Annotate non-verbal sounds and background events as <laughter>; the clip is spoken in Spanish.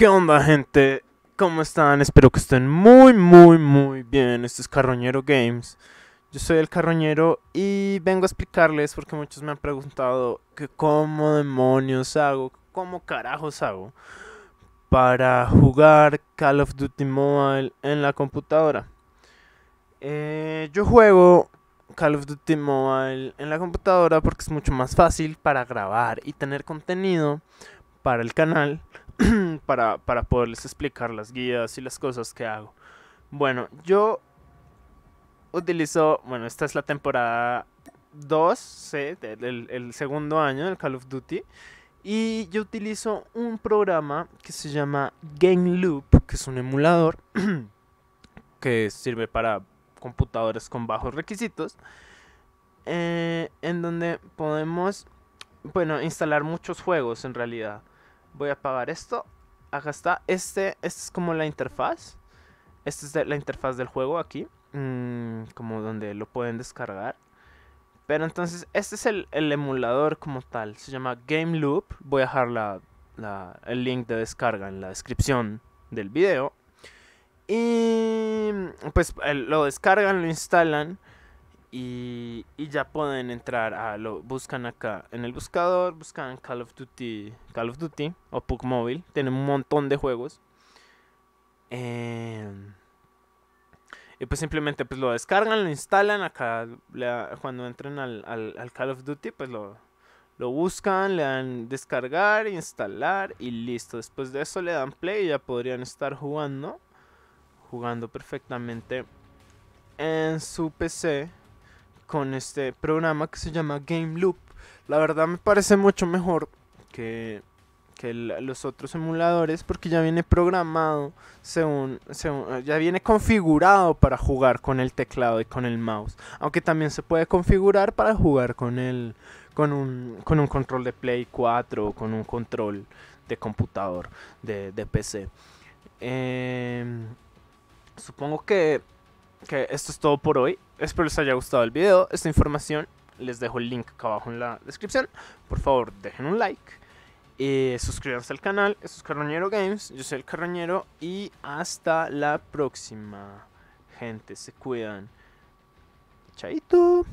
¿Qué onda gente? ¿Cómo están? Espero que estén muy muy muy bien. Esto es Carroñero Games. Yo soy el Carroñero y vengo a explicarles porque muchos me han preguntado que cómo demonios hago, cómo carajos hago para jugar Call of Duty Mobile en la computadora. Eh, yo juego Call of Duty Mobile en la computadora porque es mucho más fácil para grabar y tener contenido para el canal <clears throat> para, poderles explicar las guías y las cosas que hago. Bueno, yo utilizo, bueno, esta es la temporada 2, el, segundo año del Call of Duty. Y yo utilizo un programa que se llama Game Loop, que es un emulador <clears throat> que sirve para computadores con bajos requisitos, eh, en donde podemos, bueno, instalar muchos juegos en realidad. Voy a apagar esto. Acá está. Este, este es como la interfaz. Esta es la interfaz del juego aquí. Mm, como donde lo pueden descargar. Pero entonces, este es el, emulador como tal. Se llama Game Loop. Voy a dejar el link de descarga en la descripción del video. Y pues lo descargan, lo instalan. Y, ya pueden entrar a lo buscan acá en el buscador buscan Call of Duty Call of Duty o Puck Mobile tienen un montón de juegos em, y pues simplemente pues lo descargan lo instalan acá cuando entren al, Call of Duty pues lo lo buscan le dan descargar instalar y listo después de eso le dan play y ya podrían estar jugando jugando perfectamente en su PC con este programa que se llama Game Loop. La verdad me parece mucho mejor que, que los otros emuladores porque ya viene programado, según, eh, ya viene configurado para jugar con el teclado y con el mouse. Aunque también se puede configurar para jugar con, el, con, un, con un control de Play 4 o con un control de computador, de, PC. Em, supongo que que esto es todo por hoy. Espero les haya gustado el video, esta información. Les dejo el link acá abajo en la descripción. Por favor, dejen un like. suscríbanse al canal. Esto es Carroñero Games. Yo soy el Carroñero. Y hasta la próxima. Gente, se cuidan. Chaito.